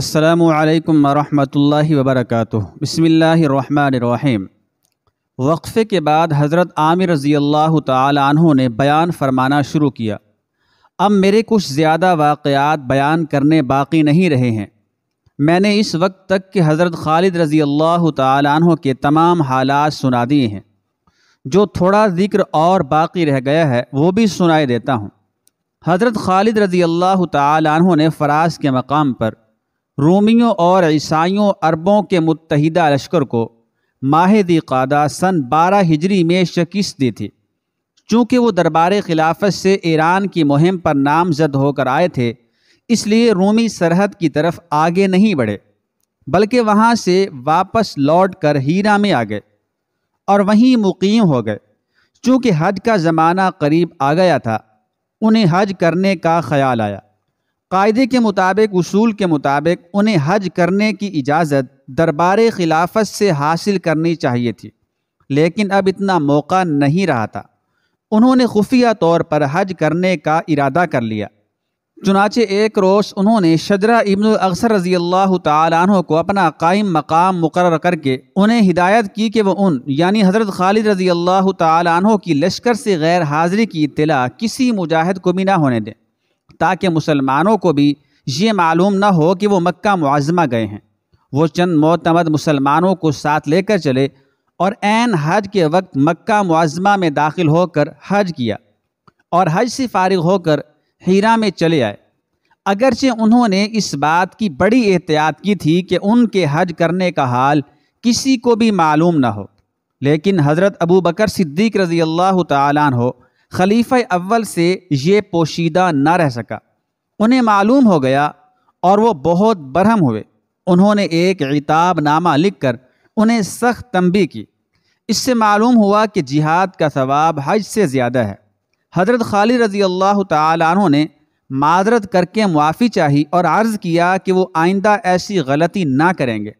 असलकम वरहमल वबरक बसमीम वक्फ़े के बाद हज़रत आमिर रज़ी अल्लाह तहों ने बयान फरमाना शुरू किया अब मेरे कुछ ज़्यादा वाक़ात बयान करने बाकी नहीं रहे हैं मैंने इस वक्त तक कि हज़रत खालिद रज़ी अल्लाह तहों के तमाम हालात सुना दिए हैं जो थोड़ा ज़िक्र और बाकी रह गया है वो भी सुनाई देता हूँ हज़रत खालिद रज़ी अल्लाह तहों ने फ़राज के मकाम पर रोमियों और ईसाइयों अरबों के मुतहदा लश्कर को माहदी कादा सन बारह हिजरी में शिकस्त दी थी चूँकि वो दरबार खिलाफत से ईरान की मुहिम पर नामजद होकर आए थे इसलिए रोमी सरहद की तरफ आगे नहीं बढ़े बल्कि वहाँ से वापस लौट कर हीरा में आ गए और वहीं मुकीम हो गए चूँकि हज का ज़माना करीब आ गया था उन्हें हज करने का ख्याल आया कायदे के मुताबिक उसूल के मुताबिक उन्हें हज करने की इजाज़त दरबार खिलाफत से हासिल करनी चाहिए थी लेकिन अब इतना मौका नहीं रहा था उन्होंने खुफिया तौर पर हज करने का इरादा कर लिया चुनाचे एक रोज़ उन्होंने शजरा इब्न अक्सर रज़ी अल्लाह तहों को अपना कायम मकाम मुकर करके उन्हें हिदायत की कि वह उन यानी हज़रत खालिद रज़ी अल्लाह तहों की लश्कर से गैर हाज़िरी की इतला किसी मुजाहिद को भी ना होने दें ताकि मुसलमानों को भी ये मालूम न हो कि वो मक्का मुआज़मा गए हैं वो चंद मोतमद मुसलमानों को साथ लेकर चले और एन हज के वक्त मक्का मुआज़मा में दाखिल होकर हज किया और हज से फारिग होकर हीरा में चले आए अगरचे उन्होंने इस बात की बड़ी एहतियात की थी कि उनके हज करने का हाल किसी को भी मालूम ना हो लेकिन हज़रत अबू बकर सिद्दीक रज़ी अल्लाह तन हो खलीफ़ अव्वल से ये पोशीदा ना रह सका उन्हें मालूम हो गया और वो बहुत बरहम हुए उन्होंने एक नामा लिख कर उन्हें सख्त तंबी की इससे मालूम हुआ कि जिहाद का सवाब हज से ज़्यादा है हजरत खाली रज़ी अल्लाह तु ने माजरत करके मुआफ़ी चाही और अर्ज़ किया कि वो आइंदा ऐसी गलती ना करेंगे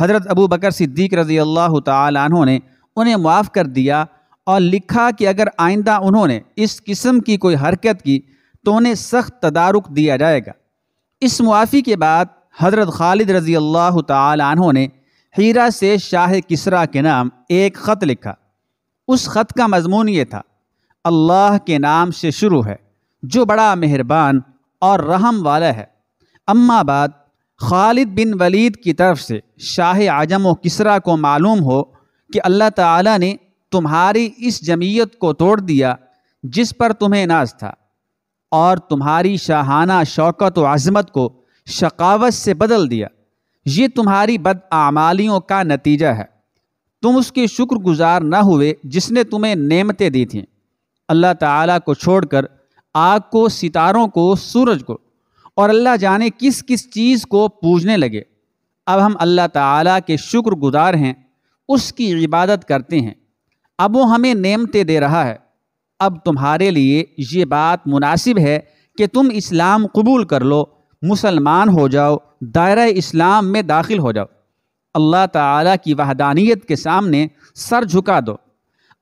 हज़रत अबू बकर सिद्दीक रज़ी अल्लाह तु ने उन्हें माफ़ कर दिया और लिखा कि अगर आइंदा उन्होंने इस किस्म की कोई हरकत की तो उन्हें सख्त तदारुक दिया जाएगा इस मुआफ़ी के बाद हज़रत खालिद रज़ी अल्लाह तहों ने हीरा से शाह किसरा के नाम एक ख़त लिखा उस ख़त का मजमून ये था अल्लाह के नाम से शुरू है जो बड़ा मेहरबान और रहम वाला है अम्मा बाद खालिद बिन वलीद की तरफ से शाह आजम व किसरा को मालूम हो कि अल्लाह ताला ने तुम्हारी इस जमीयत को तोड़ दिया जिस पर तुम्हें नाज था और तुम्हारी शाहाना शौकत व आजमत को शकावत से बदल दिया ये तुम्हारी बदआमालियों का नतीजा है तुम उसके शुक्रगुजार न हुए जिसने तुम्हें नेमतें दी थीं अल्लाह ताला को छोड़कर आग को सितारों को सूरज को और अल्लाह जाने किस किस चीज़ को पूजने लगे अब हम अल्लाह ताला के शुक्रगुजार हैं उसकी इबादत करते हैं अब वो हमें नेमते दे रहा है अब तुम्हारे लिए ये बात मुनासिब है कि तुम इस्लाम कबूल कर लो मुसलमान हो जाओ दायरा इस्लाम में दाखिल हो जाओ अल्लाह ताला की वहदानियत के सामने सर झुका दो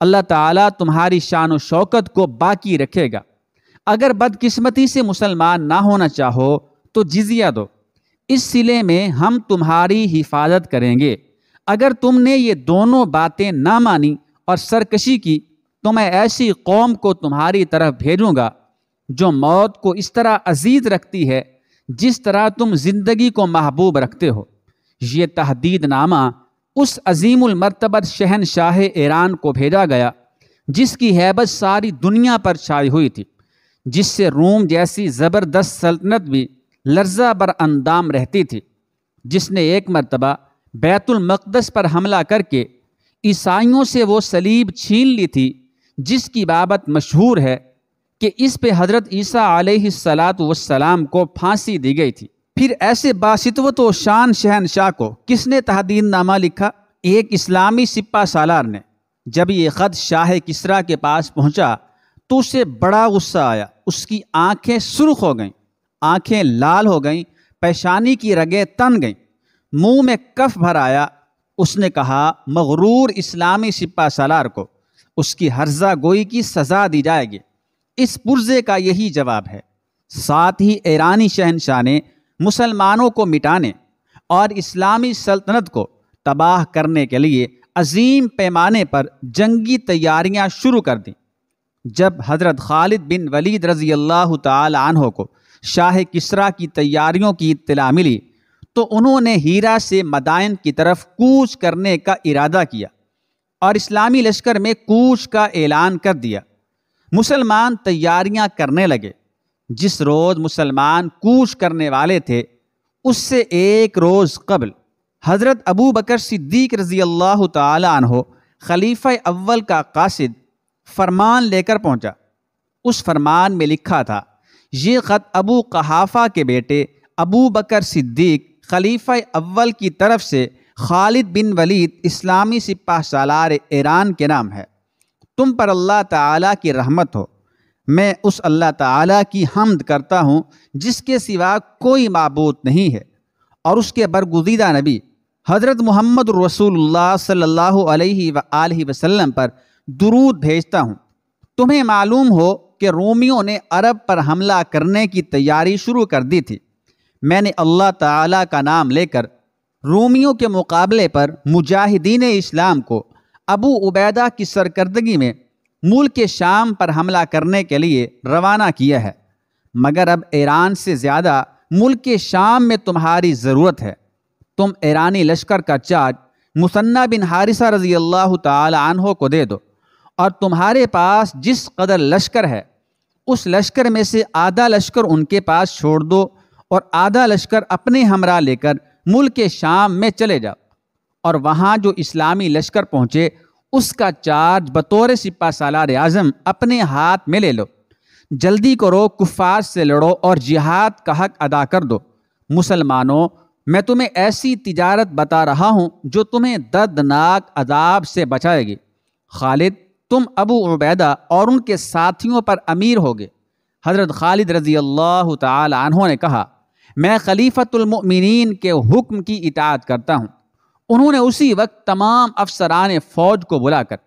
अल्लाह ताला तुम्हारी शान व शौकत को बाकी रखेगा अगर बदकिस्मती से मुसलमान ना होना चाहो तो जिजिया दो इस सिले में हम तुम्हारी हिफाजत करेंगे अगर तुमने ये दोनों बातें ना मानी और सरकशी की तो मैं ऐसी कौम को तुम्हारी तरफ भेजूँगा जो मौत को इस तरह अजीज रखती है जिस तरह तुम जिंदगी को महबूब रखते हो ये तहदीद नामा उस अजीमरतबत शहनशाह ईरान को भेजा गया जिसकी हैबत सारी दुनिया पर छाई हुई थी जिससे रोम जैसी ज़बरदस्त सल्तनत भी लर्जा बर अंदाम रहती थी जिसने एक मरतबा बैतुलमक़दस पर हमला करके ईसाइयों से वो सलीब छीन ली थी जिसकी बाबत मशहूर है कि इस पे हज़रत ईसा सलात वसलाम को फांसी दी गई थी फिर ऐसे बासितव तो शान शहनशाह को किसने तहदीन नामा लिखा एक इस्लामी सिपा सालार ने जब ये ख़त शाह किसरा के पास पहुंचा तो उसे बड़ा गुस्सा आया उसकी आंखें सुर्ख हो गईं आंखें लाल हो गईं पेशानी की रगें तन गईं मुंह में कफ भर आया उसने कहा मगरूर इस्लामी सिपा सालार को उसकी हर्जा गोई की सज़ा दी जाएगी इस पुर्जे का यही जवाब है साथ ही ईरानी शहनशाह ने मुसलमानों को मिटाने और इस्लामी सल्तनत को तबाह करने के लिए अजीम पैमाने पर जंगी तैयारियां शुरू कर दी जब हज़रत खालिद बिन वलीद रज़ी अल्लाह तन को शाह किसरा की तैयारियों की इतला मिली तो उन्होंने हीरा से मदायन की तरफ कूच करने का इरादा किया और इस्लामी लश्कर में कूच का ऐलान कर दिया मुसलमान तैयारियां करने लगे जिस रोज़ मुसलमान कूच करने वाले थे उससे एक रोज़ कबल हज़रत अबू बकर सिद्दीक रज़ी अल्लाह तहो खलीफ़ अव्वल का कासिद फरमान लेकर पहुंचा। उस फरमान में लिखा था ये ख़त अबू कहाफ़ा के बेटे अबू बकर सिद्दीक खलीफा अव्वल की तरफ से खालिद बिन वलीद इस्लामी सिपा सालार ईरान के नाम है तुम पर अल्लाह ताला की रहमत हो मैं उस अल्लाह ताला की हमद करता हूँ जिसके सिवा कोई मबूत नहीं है और उसके बरगुजीदा नबी हज़रत मोहम्मद रसूलुल्लाह सल्लल्लाहु अलैहि व वसल्लम पर दुरूद भेजता हूँ तुम्हें मालूम हो कि रोमियों ने अरब पर हमला करने की तैयारी शुरू कर दी थी मैंने अल्लाह ताला का नाम लेकर रोमियों के मुकाबले पर मुजाहिदीन इस्लाम को अबू उबैदा की सरकर्दगी में मुल्क के शाम पर हमला करने के लिए रवाना किया है मगर अब ईरान से ज़्यादा मुल्क के शाम में तुम्हारी ज़रूरत है तुम ईरानी लश्कर का चार्ज मुसन्ना बिन हारिसा रजी अल्लाह तहों को दे दो और तुम्हारे पास जिस कदर लश्कर है उस लश्कर में से आधा लश्कर उनके पास छोड़ दो और आधा लश्कर अपने हमरा लेकर मुल्क के शाम में चले जाओ और वहाँ जो इस्लामी लश्कर पहुँचे उसका चार्ज बतौर सिपा सालार आज़म अपने हाथ में ले लो जल्दी करो कुफार से लड़ो और जिहाद का हक अदा कर दो मुसलमानों मैं तुम्हें ऐसी तिजारत बता रहा हूँ जो तुम्हें दर्दनाक अदाब से बचाएगी खालिद तुम अबू उबैदा और उनके साथियों पर अमीर होगे हज़रत खालिद रज़ी अल्लाह तहों ने कहा मैं खलीफतमिन के हुक्म की इतात करता हूँ उन्होंने उसी वक्त तमाम अफसरान फ़ौज को बुलाकर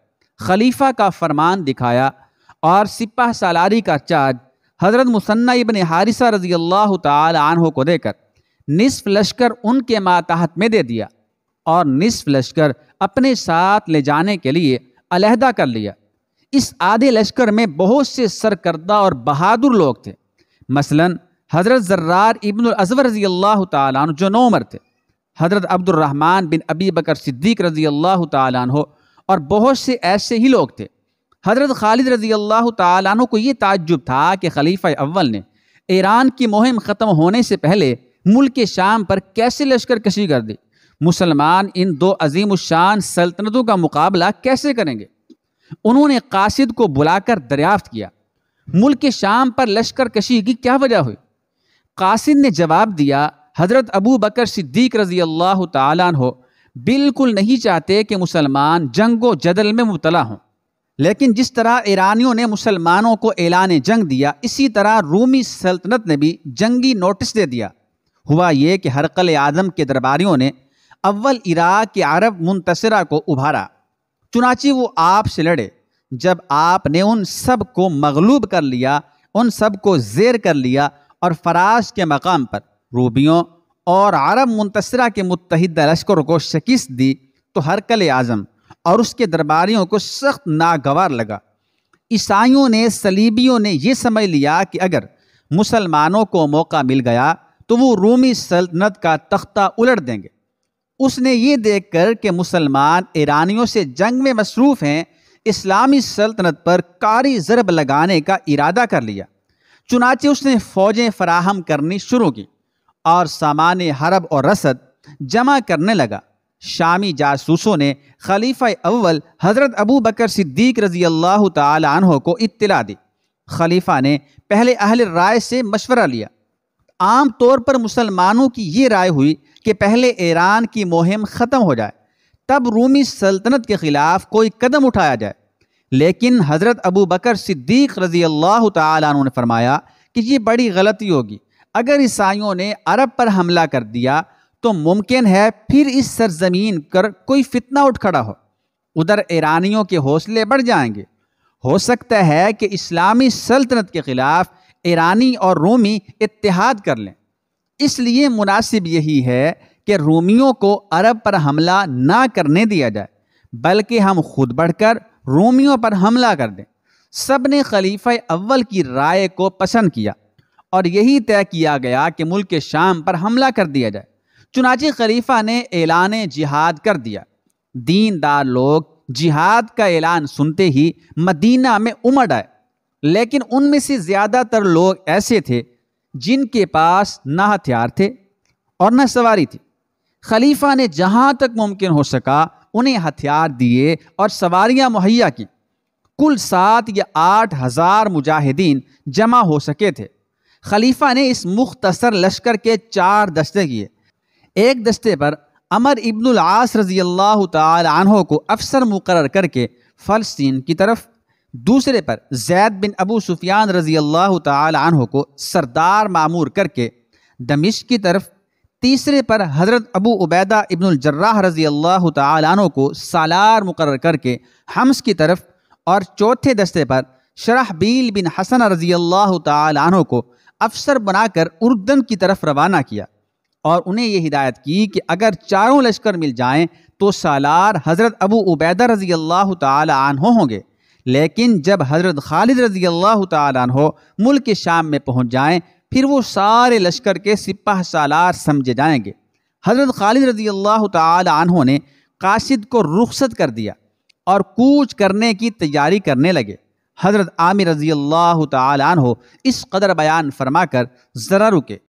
खलीफा का फरमान दिखाया और सिपा सालारी का चार्ज हज़रत मुसन्ना इबन हारिसा रजी अल्लाह तहों को देकर निसफ लश्कर उनके माताहत में दे दिया और निसफ लश्कर अपने साथ ले जाने के लिए अलहदा कर लिया इस आधे लश्कर में बहुत से सरकर्दा और बहादुर लोग थे मसलन हज़रत जर्रार इबन अजवर रज़ी अल्लाह तन जो नौमर थे हज़रत अब्दुलरहमान बिन अबी बकर सिद्दीक रज़ी अल्लाह तन और बहुत से ऐसे ही लोग थे हज़रत खालिद रज़ी अल्लाह तु को ये ताज्जुब था कि खलीफा अव्वल ने ईरान की मुहिम ख़त्म होने से पहले मुल्क के शाम पर कैसे लश्कर कशी कर दी मुसलमान इन दो अजीम शान सल्तनतों का मुकाबला कैसे करेंगे उन्होंने कासिद को बुलाकर दरियाफ्त किया मुल्क के शाम पर लश्कर कशी की क्या वजह हुई कासिन ने जवाब दिया हज़रत अबू बकर सिद्दीक रज़ी अल्लाह तहो बिल्कुल नहीं चाहते कि मुसलमान जंग व जदल में मुबला हों लेकिन जिस तरह ईरानियों ने मुसलमानों को ऐलान जंग दिया इसी तरह रूमी सल्तनत ने भी जंगी नोटिस दे दिया हुआ ये कि हरकल आदम के दरबारियों ने अव्वल इराक के अरब मुंतसरा को उभारा चुनाची वो आप से लड़े जब आपने उन सब को मगलूब कर लिया उन सब को जेर कर लिया और फराश के मकाम पर रूबियों और अरब मुंतसरा के मुतहद लश्कर को शिकस्त दी तो हरकल आज़म और उसके दरबारियों को सख्त नागवार लगा ईसाइयों ने सलीबियों ने यह समझ लिया कि अगर मुसलमानों को मौका मिल गया तो वो रूमी सल्तनत का तख्ता उलट देंगे उसने ये देख कर कि मुसलमान ईरानियों से जंग में मसरूफ़ हैं इस्लामी सल्तनत पर कारी ज़रब लगाने का इरादा कर लिया चुनाचे उसने फौजें फराहम करनी शुरू की और सामान्य हरब और रसद जमा करने लगा शामी जासूसों ने खलीफा अव्वल हज़रत अबू बकर सिद्दीक रजी अल्लाह तहों को इत्तला दी खलीफा ने पहले अहल राय से मशवरा लिया आम तौर पर मुसलमानों की ये राय हुई कि पहले ईरान की मुहिम ख़त्म हो जाए तब रूमी सल्तनत के ख़िलाफ़ कोई कदम उठाया जाए लेकिन हज़रत अबू बकर सिद्दीक़ रज़ी अल्लाह तु ने फरमाया कि ये बड़ी गलती होगी अगर ईसाइयों ने अरब पर हमला कर दिया तो मुमकिन है फिर इस सरजमीन पर कोई फितना उठ खड़ा हो उधर ईरानियों के हौसले बढ़ जाएंगे हो सकता है कि इस्लामी सल्तनत के ख़िलाफ़ ईरानी और रोमी इत्तेहाद कर लें इसलिए मुनासिब यही है कि रोमियों को अरब पर हमला ना करने दिया जाए बल्कि हम खुद बढ़कर रोमियों पर हमला कर दें सब ने खलीफा अव्वल की राय को पसंद किया और यही तय किया गया कि मुल्क के शाम पर हमला कर दिया जाए चुनाची खलीफा ने ऐलान जिहाद कर दिया दीनदार लोग जिहाद का ऐलान सुनते ही मदीना में उमड़ आए लेकिन उनमें से ज़्यादातर लोग ऐसे थे जिनके पास ना हथियार थे और न सवारी थी खलीफा ने जहाँ तक मुमकिन हो सका उन्हें हथियार दिए और सवारियां मुहैया की कुल सात या आठ हज़ार मुजाहिदीन जमा हो सके थे खलीफा ने इस मुख्तसर लश्कर के चार दस्ते किए एक दस्ते पर अमर इब्न आस रजी अल्लाह तहों को अफसर मुकर करके फ़लस्तीन की तरफ दूसरे पर जैद बिन अबू सुफियान रजी अल्लाह तहों को सरदार मामूर करके दमिश की तरफ तीसरे पर हज़रत अबू उबैदा इब्नुल जर्राह रज़ी अल्लाह तु को सालार मुकर करके हम्स की तरफ और चौथे दस्ते पर शराहबील बिन हसन रज़ी अल्लाह तु को अफसर बनाकर उर्दन की तरफ रवाना किया और उन्हें यह हिदायत की कि अगर चारों लश्कर मिल जाएं तो सालार हज़रत अबू उबैदा रज़ी अल्लाह तनों होंगे लेकिन जब हज़रत खालिद रज़ी अल्लाह तु मुल्क शाम में पहुँच जाएँ फिर वो सारे लश्कर के सिपाह सालार समझे जाएंगे हज़रत खालिद रजी अल्लाह तहों ने काशिद को रुखसत कर दिया और कूच करने की तैयारी करने लगे हज़रत आमिर रजी अल्लाह तहों इस कदर बयान फरमा कर ज़रा रुके